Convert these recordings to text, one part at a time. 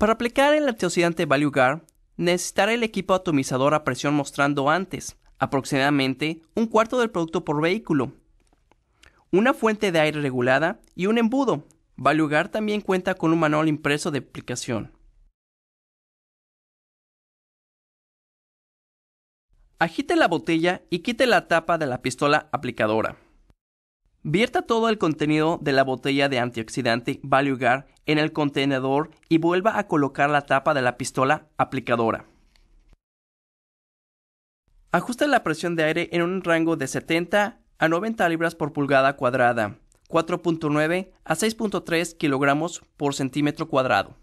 Para aplicar el antioxidante Value necesitará el equipo atomizador a presión mostrando antes, aproximadamente un cuarto del producto por vehículo, una fuente de aire regulada y un embudo. ValuGar también cuenta con un manual impreso de aplicación. Agite la botella y quite la tapa de la pistola aplicadora. Vierta todo el contenido de la botella de antioxidante Valugar en el contenedor y vuelva a colocar la tapa de la pistola aplicadora. Ajusta la presión de aire en un rango de 70 a 90 libras por pulgada cuadrada, 4.9 a 6.3 kilogramos por centímetro cuadrado.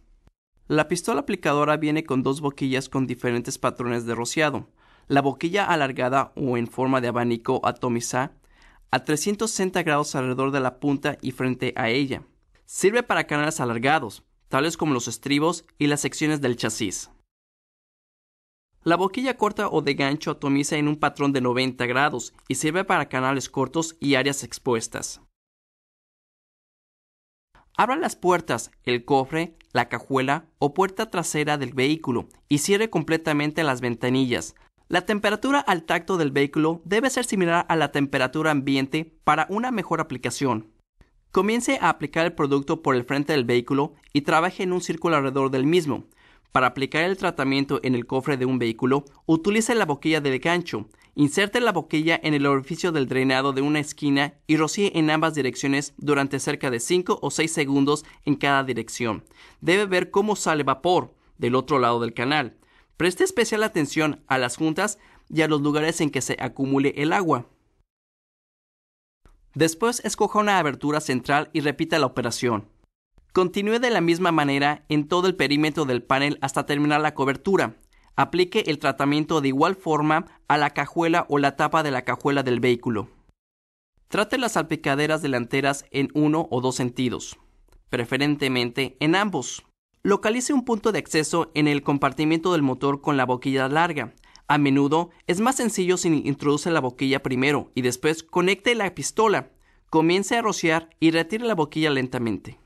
La pistola aplicadora viene con dos boquillas con diferentes patrones de rociado. La boquilla alargada o en forma de abanico atomiza a 360 grados alrededor de la punta y frente a ella. Sirve para canales alargados, tales como los estribos y las secciones del chasis. La boquilla corta o de gancho atomiza en un patrón de 90 grados y sirve para canales cortos y áreas expuestas. Abra las puertas, el cofre, la cajuela o puerta trasera del vehículo y cierre completamente las ventanillas, la temperatura al tacto del vehículo debe ser similar a la temperatura ambiente para una mejor aplicación. Comience a aplicar el producto por el frente del vehículo y trabaje en un círculo alrededor del mismo. Para aplicar el tratamiento en el cofre de un vehículo, utilice la boquilla del gancho. Inserte la boquilla en el orificio del drenado de una esquina y rocíe en ambas direcciones durante cerca de 5 o 6 segundos en cada dirección. Debe ver cómo sale vapor del otro lado del canal. Preste especial atención a las juntas y a los lugares en que se acumule el agua. Después escoja una abertura central y repita la operación. Continúe de la misma manera en todo el perímetro del panel hasta terminar la cobertura. Aplique el tratamiento de igual forma a la cajuela o la tapa de la cajuela del vehículo. Trate las salpicaderas delanteras en uno o dos sentidos, preferentemente en ambos. Localice un punto de acceso en el compartimiento del motor con la boquilla larga. A menudo es más sencillo si introduce la boquilla primero y después conecte la pistola. Comience a rociar y retire la boquilla lentamente.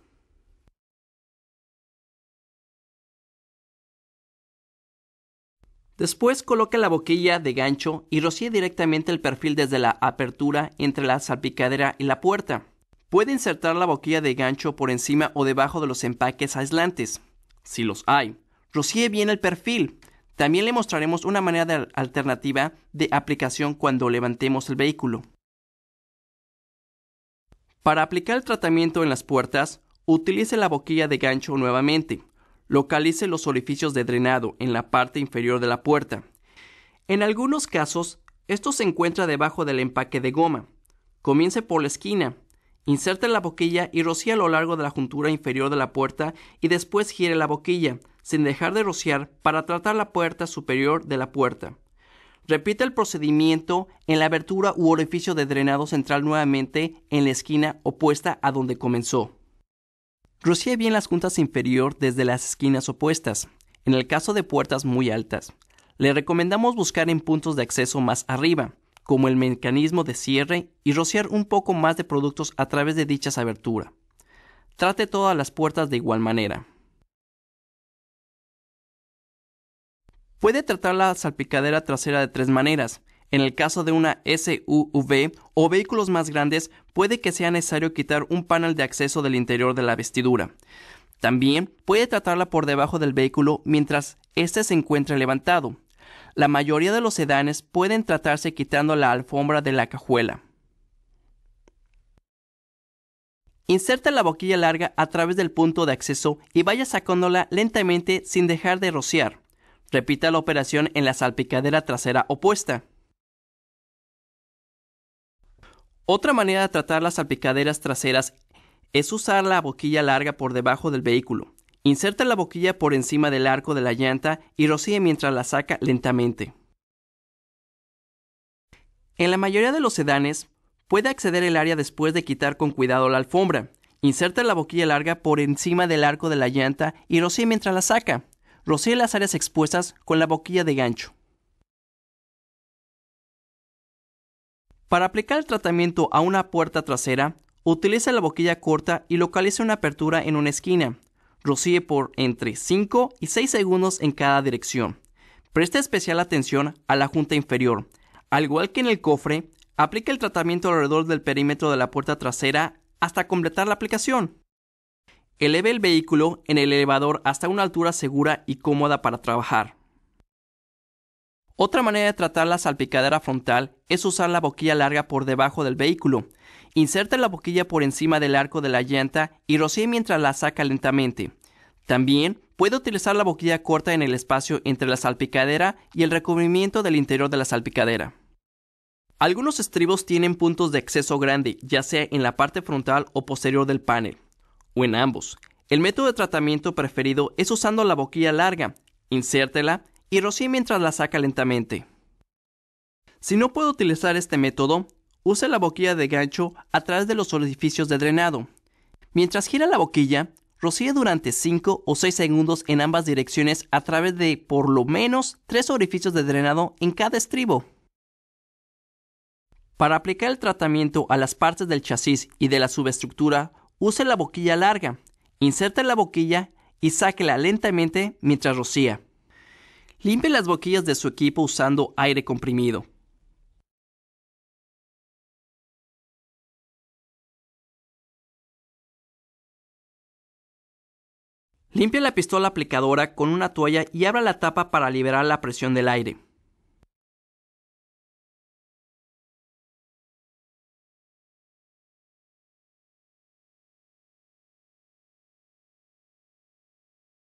Después coloque la boquilla de gancho y rocíe directamente el perfil desde la apertura entre la salpicadera y la puerta. Puede insertar la boquilla de gancho por encima o debajo de los empaques aislantes, si los hay. Rocíe bien el perfil. También le mostraremos una manera alternativa de aplicación cuando levantemos el vehículo. Para aplicar el tratamiento en las puertas, utilice la boquilla de gancho nuevamente. Localice los orificios de drenado en la parte inferior de la puerta. En algunos casos, esto se encuentra debajo del empaque de goma. Comience por la esquina, Inserte la boquilla y rocíe a lo largo de la juntura inferior de la puerta y después gire la boquilla, sin dejar de rociar, para tratar la puerta superior de la puerta. Repite el procedimiento en la abertura u orificio de drenado central nuevamente en la esquina opuesta a donde comenzó. Rocíe bien las juntas inferior desde las esquinas opuestas, en el caso de puertas muy altas. Le recomendamos buscar en puntos de acceso más arriba, como el mecanismo de cierre y rociar un poco más de productos a través de dichas abertura. Trate todas las puertas de igual manera. Puede tratar la salpicadera trasera de tres maneras. En el caso de una SUV o vehículos más grandes, puede que sea necesario quitar un panel de acceso del interior de la vestidura. También puede tratarla por debajo del vehículo mientras éste se encuentra levantado la mayoría de los sedanes pueden tratarse quitando la alfombra de la cajuela. Inserta la boquilla larga a través del punto de acceso y vaya sacándola lentamente sin dejar de rociar. Repita la operación en la salpicadera trasera opuesta. Otra manera de tratar las salpicaderas traseras es usar la boquilla larga por debajo del vehículo. Inserta la boquilla por encima del arco de la llanta y rocíe mientras la saca lentamente. En la mayoría de los sedanes, puede acceder el área después de quitar con cuidado la alfombra. Inserta la boquilla larga por encima del arco de la llanta y rocíe mientras la saca. Rocíe las áreas expuestas con la boquilla de gancho. Para aplicar el tratamiento a una puerta trasera, utilice la boquilla corta y localice una apertura en una esquina. Rocíe por entre 5 y 6 segundos en cada dirección. Preste especial atención a la junta inferior. Al igual que en el cofre, aplique el tratamiento alrededor del perímetro de la puerta trasera hasta completar la aplicación. Eleve el vehículo en el elevador hasta una altura segura y cómoda para trabajar. Otra manera de tratar la salpicadera frontal es usar la boquilla larga por debajo del vehículo, Inserta la boquilla por encima del arco de la llanta y rocíe mientras la saca lentamente. También puede utilizar la boquilla corta en el espacio entre la salpicadera y el recubrimiento del interior de la salpicadera. Algunos estribos tienen puntos de exceso grande, ya sea en la parte frontal o posterior del panel, o en ambos. El método de tratamiento preferido es usando la boquilla larga, insértela y rocíe mientras la saca lentamente. Si no puedo utilizar este método, Use la boquilla de gancho a través de los orificios de drenado. Mientras gira la boquilla, rocíe durante 5 o 6 segundos en ambas direcciones a través de por lo menos 3 orificios de drenado en cada estribo. Para aplicar el tratamiento a las partes del chasis y de la subestructura, use la boquilla larga, inserte la boquilla y sáquela lentamente mientras rocía. Limpie las boquillas de su equipo usando aire comprimido. Limpia la pistola aplicadora con una toalla y abra la tapa para liberar la presión del aire.